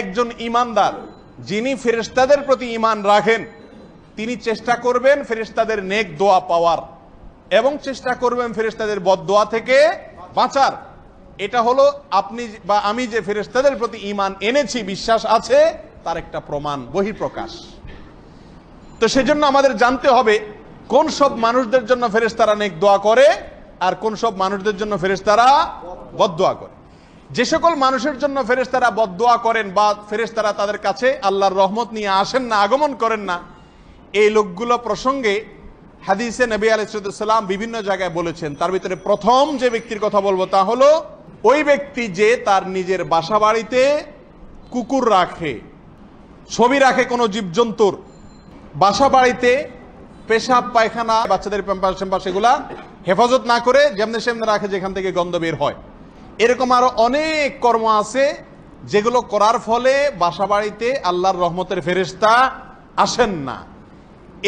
একজন ইমানদার যিনি ফেরেস্তাদের প্রতি ইমান রাখেন তিনি চেষ্টা করবেন ফেরেস্তাদের নেক দোয়া পাওয়ার এবং চেষ্টা করবেন ফেরেস্তাদের বদোয়া থেকে বাঁচার এটা হলো আপনি বা আমি যে ফেরেস্তাদের প্রতি ইমান এনেছি বিশ্বাস আছে তার একটা প্রমাণ প্রকাশ তো সেজন্য আমাদের জানতে হবে কোন সব মানুষদের জন্য ফেরেস্তারা নেক দোয়া করে আর কোন সব মানুষদের জন্য ফেরেস্তারা বদোয়া করে যে সকল মানুষের জন্য ফেরেশতারা বদোয়া করেন বা ফেরেশতারা তাদের কাছে আল্লাহর রহমত নিয়ে আসেন না আগমন করেন না এই লোকগুলো প্রসঙ্গে হাদিসে নবী আলাইসালাম বিভিন্ন জায়গায় বলেছেন তার ভিতরে প্রথম যে ব্যক্তির কথা বলবো তা হলো ওই ব্যক্তি যে তার নিজের বাসা বাড়িতে কুকুর রাখে ছবি রাখে কোনো জীবজন্তুর বাসা বাড়িতে পেশাব পায়খানা বাচ্চাদের প্যাম্পাস সেগুলা হেফাজত না করে যেমনি সেমনি রাখে যেখান থেকে গন্ধ বের হয় এরকম আরও অনেক কর্ম আছে যেগুলো করার ফলে বাসাবাড়িতে আল্লাহর রহমতের ফেরিস্তা আসেন না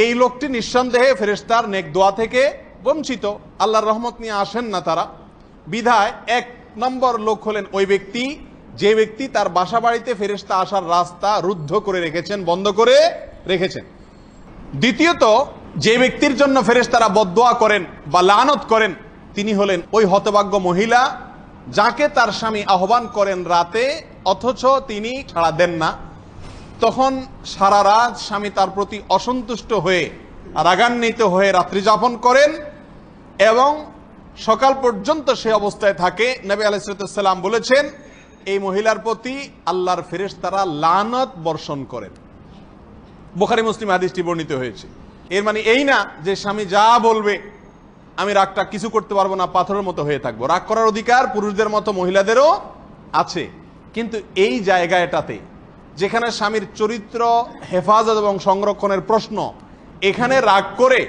এই লোকটি নিঃসন্দেহে ফেরিস্তার নেক দোয়া থেকে বঞ্চিত আল্লাহর রহমত নিয়ে আসেন না তারা বিধায় এক নম্বর লোক হলেন ওই ব্যক্তি যে ব্যক্তি তার বাসাবাড়িতে ফেরিস্তা আসার রাস্তা রুদ্ধ করে রেখেছেন বন্ধ করে রেখেছেন দ্বিতীয়ত যে ব্যক্তির জন্য ফেরেশতারা বদোয়া করেন বা লানত করেন তিনি হলেন ওই হতভাগ্য মহিলা যাকে তার স্বামী আহ্বান করেন রাতে অথচ তিনি ছাড়া দেন না তখন সারা রাত স্বামী তার প্রতি অসন্তুষ্ট হয়ে রাগান্বিত হয়ে রাত্রি যাপন করেন এবং সকাল পর্যন্ত সে অবস্থায় থাকে নবী আলাইসালাম বলেছেন এই মহিলার প্রতি আল্লাহর ফেরেস তারা লানত বর্ষণ করেন বোখারি মুসলিম আদিশটি বর্ণিত হয়েছে এর মানে এই না যে স্বামী যা বলবে আমি রাগটা কিছু করতে পারবো না পাথরের মতো হয়ে থাকবো রাগ করার অধিকার পুরুষদের মতো মহিলাদেরও আছে কিন্তু এই জায়গাটাতে যেখানে স্বামীর চরিত্র হেফাজত এবং সংরক্ষণের প্রশ্ন এখানে রাগ করে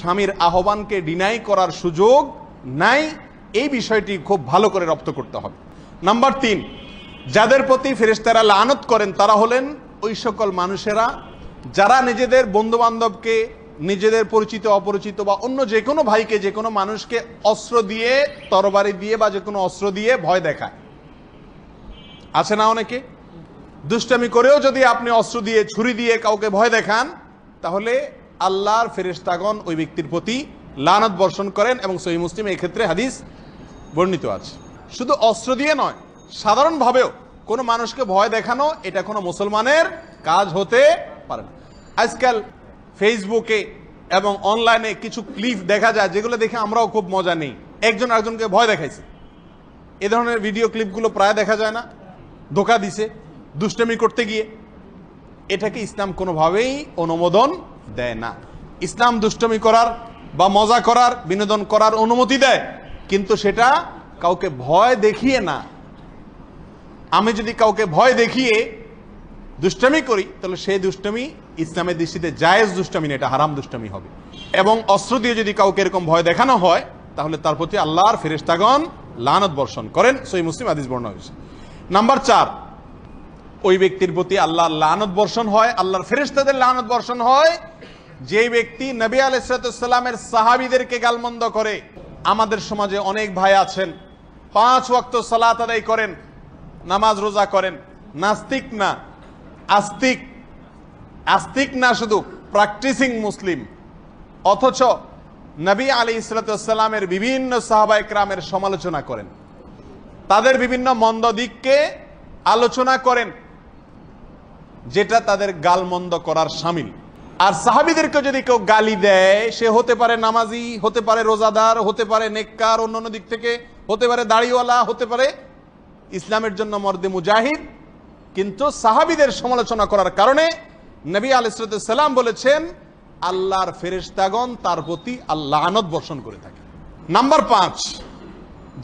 স্বামীর আহ্বানকে ডিনাই করার সুযোগ নাই এই বিষয়টি খুব ভালো করে রপ্ত করতে হবে নাম্বার তিন যাদের প্রতি ফেরেস্তারা লানত করেন তারা হলেন ওই সকল মানুষেরা যারা নিজেদের বন্ধুবান্ধবকে নিজেদের পরিচিত অপরিচিত বা অন্য যে কোনো ভাইকে যে কোনো মানুষকে অস্ত্র দিয়ে তরবারি দিয়ে বা যে কোনো অস্ত্র দিয়ে ভয় দেখায় আছে না অনেকে দুষ্টামি করেও যদি আপনি অস্ত্র দিয়ে ছুরি দিয়ে কাউকে ভয় দেখান তাহলে আল্লাহর ফেরিস্তাগণ ওই ব্যক্তির প্রতি লানত বর্ষণ করেন এবং সহি মুসলিম এই ক্ষেত্রে হাদিস বর্ণিত আছে শুধু অস্ত্র দিয়ে নয় সাধারণভাবেও কোনো মানুষকে ভয় দেখানো এটা কোনো মুসলমানের কাজ হতে পারে না আজকাল ফেসবুকে এবং অনলাইনে কিছু ক্লিপ দেখা যায় যেগুলো দেখে আমরাও খুব মজা নেই একজন একজনকে ভয় দেখাইছে এ ধরনের ভিডিও ক্লিপগুলো প্রায় দেখা যায় না ধোকা দিছে দুষ্টামি করতে গিয়ে এটাকে ইসলাম কোনোভাবেই অনুমোদন দেয় না ইসলাম দুষ্টমি করার বা মজা করার বিনোদন করার অনুমতি দেয় কিন্তু সেটা কাউকে ভয় দেখিয়ে না আমি যদি কাউকে ভয় দেখিয়ে দুষ্টমি করি তাহলে সেই দুষ্টমি ইসলামের দৃষ্টিতে জায়েজ দুষ্টামি এটা হারাম দুষ্টমি হবে এবং অস্ত্র দিয়ে যদি কাউকে এরকম ভয় দেখানো হয় তাহলে তার প্রতি আল্লাহর ফেরেস্তাগণ লানত বর্ষণ করেন সই মুসলিম আদিস বর্ণ হয়েছে নাম্বার চার ওই ব্যক্তির প্রতি আল্লাহর লানত বর্ষণ হয় আল্লাহর ফেরেস্তাদের লানত বর্ষণ হয় যে ব্যক্তি নবী আলাইসালামের সাহাবিদেরকে গালমন্দ করে আমাদের সমাজে অনেক ভাই আছেন পাঁচ ওয়াক্ত সালাত আদায় করেন নামাজ রোজা করেন নাস্তিক না আস্তিক আস্তিক না শুধু প্র্যাকটিসিং মুসলিম অথচ নবী আলী ইসলাতামের বিভিন্ন সাহাবা ইকরামের সমালোচনা করেন তাদের বিভিন্ন মন্দ দিককে আলোচনা করেন যেটা তাদের গালমন্দ করার সামিল আর সাহাবিদেরকে যদি কেউ গালি দেয় সে হতে পারে নামাজি হতে পারে রোজাদার হতে পারে নেককার অন্যান্য দিক থেকে হতে পারে দাড়িওয়ালা হতে পারে ইসলামের জন্য মর্দে মুজাহিদ কিন্তু সাহাবিদের সমালোচনা করার কারণে নবী আলাইসালাম বলেছেন আল্লাহর ফেরেস্তাগণ তার প্রতি আল্লাহ আনদ বর্ষণ করে থাকে নাম্বার পাঁচ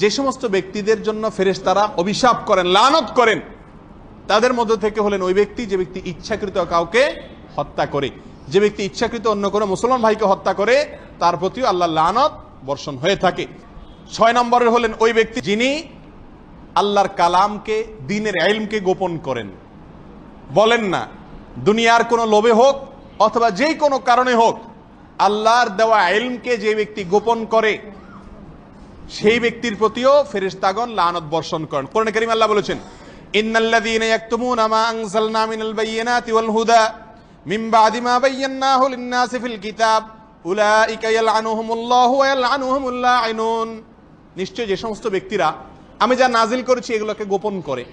যে সমস্ত ব্যক্তিদের জন্য ফেরেস্তারা অভিশাপ করেন লানত করেন তাদের মধ্যে থেকে হলেন ওই ব্যক্তি যে ব্যক্তি ইচ্ছাকৃত কাউকে হত্যা করে যে ব্যক্তি ইচ্ছাকৃত অন্য কোনো মুসলমান ভাইকে হত্যা করে তার প্রতিও আল্লাহ লানত বর্ষণ হয়ে থাকে ছয় নম্বরের হলেন ওই ব্যক্তি যিনি আল্লাহর কালামকে দিনের আইলকে গোপন করেন বলেন না দুনিয়ার কোনো লোভে হোক অথবা যেই কোনো কারণে হোক আল্লাহর দেওয়া এলমকে যে ব্যক্তি গোপন করে সেই ব্যক্তির প্রতিও ফেরিস্তাগন লানত বর্ষণ করেন কোরআন করিম আল্লাহ বলেছেন ইন্নাল্লাযীনা ইয়াকতুমুনা মা আনজালনা মিনাল বাইয়িনাতি ওয়াল হুদা মিন বাদি মা বায়্যান্নাহু লিন-নাসি ফিল কিতাব উলাইকা ইয়ালআনুহুমুল্লাহু ওয়া ইয়ালআনুহুমুল লাঈনুন নিশ্চয় যে সমস্ত ব্যক্তিরা আমি যা নাজিল করেছি এগুলোকে গোপন করে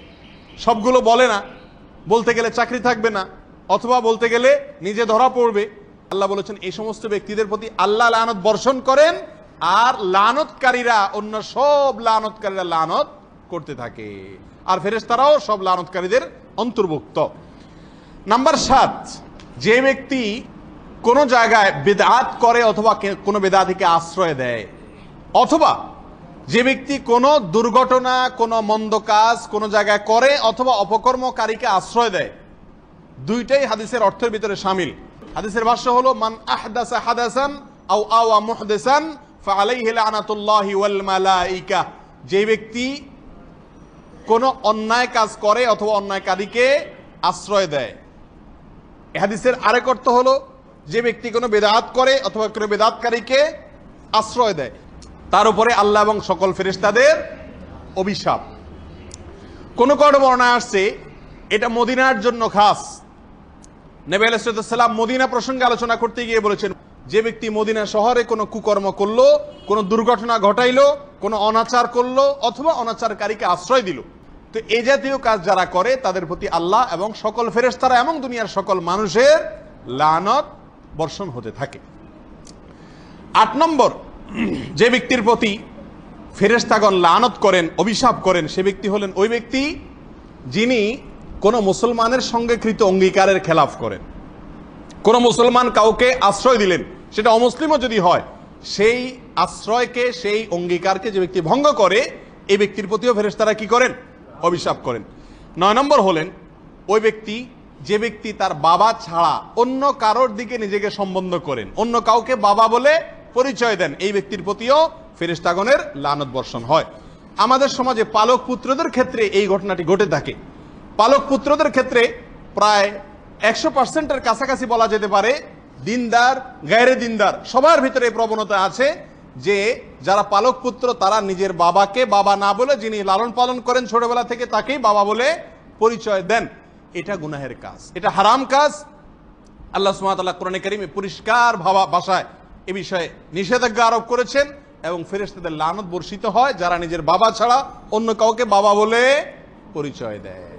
সবগুলো বলে না বলতে গেলে চাকরি থাকবে না অথবা বলতে গেলে নিজে ধরা পড়বে আল্লাহ বলেছেন এই সমস্ত ব্যক্তিদের প্রতি আল্লাহ লানত বর্ষণ করেন আর লানতকারীরা অন্য সব লানতকারীরা লানত করতে থাকে আর তারাও সব লানতকারীদের অন্তর্ভুক্ত নাম্বার সাত যে ব্যক্তি কোনো জায়গায় বেদাত করে অথবা কোনো থেকে আশ্রয় দেয় অথবা যে ব্যক্তি কোনো দুর্ঘটনা কোনো মন্দ কাজ কোনো জায়গায় করে অথবা অপকর্মকারীকে আশ্রয় দেয় দুইটাই হাদিসের অর্থের ভিতরে সামিল হাদিসের ভাষ্য হলো মান আহদাসা হাদাসান আও আওয়া মুহদেসান যে ব্যক্তি কোন অন্যায় কাজ করে অথবা অন্যায়কারীকে আশ্রয় দেয় হাদিসের আরেক অর্থ হলো যে ব্যক্তি কোনো বেদাত করে অথবা কোনো বেদাতকারীকে আশ্রয় দেয় তার উপরে আল্লাহ এবং সকল ফেরেশতাদের অভিশাপ কোন কর্ম আসছে এটা মদিনার জন্য খাস নেবে আলাইসালাম মদিনা প্রসঙ্গে আলোচনা করতে গিয়ে বলেছেন যে ব্যক্তি মদিনা শহরে কোনো কুকর্ম করলো কোনো দুর্ঘটনা ঘটাইলো কোনো অনাচার করলো অথবা অনাচারকারীকে আশ্রয় দিল তো এ জাতীয় কাজ যারা করে তাদের প্রতি আল্লাহ এবং সকল ফেরেস্তারা এবং দুনিয়ার সকল মানুষের লানত বর্ষণ হতে থাকে আট নম্বর যে ব্যক্তির প্রতি ফেরেস্তাগণ লানত করেন অভিশাপ করেন সে ব্যক্তি হলেন ওই ব্যক্তি যিনি কোনো মুসলমানের সঙ্গে কৃত অঙ্গীকারের খেলাফ করেন কোন মুসলমান কাউকে আশ্রয় দিলেন সেটা অমুসলিমও যদি হয় সেই আশ্রয়কে সেই অঙ্গীকারকে যে ব্যক্তি ভঙ্গ করে এই ব্যক্তির প্রতিও ফেরেস্তারা কি করেন অভিশাপ করেন নয় নম্বর হলেন ওই ব্যক্তি যে ব্যক্তি তার বাবা ছাড়া অন্য কারোর দিকে নিজেকে সম্বন্ধ করেন অন্য কাউকে বাবা বলে পরিচয় দেন এই ব্যক্তির প্রতিও ফেরেস্তাগণের লানত বর্ষণ হয় আমাদের সমাজে পালক পুত্রদের ক্ষেত্রে এই ঘটনাটি ঘটে থাকে পালক পুত্রদের ক্ষেত্রে প্রায় একশো পার্সেন্টের কাছাকাছি বলা যেতে পারে দিনদার গায়রে দিনদার সবার ভিতরে এই প্রবণতা আছে যে যারা পালক পুত্র তারা নিজের বাবাকে বাবা না বলে যিনি লালন পালন করেন ছোটবেলা থেকে তাকেই বাবা বলে পরিচয় দেন এটা গুনাহের কাজ এটা হারাম কাজ আল্লাহ সুমাতাল্লাহ কোরআনে করিমে পরিষ্কার ভাবা ভাষায় এ বিষয়ে নিষেধাজ্ঞা আরোপ করেছেন এবং ফেরেস্তাদের লানত বর্ষিত হয় যারা নিজের বাবা ছাড়া অন্য কাউকে বাবা বলে পরিচয় দেয়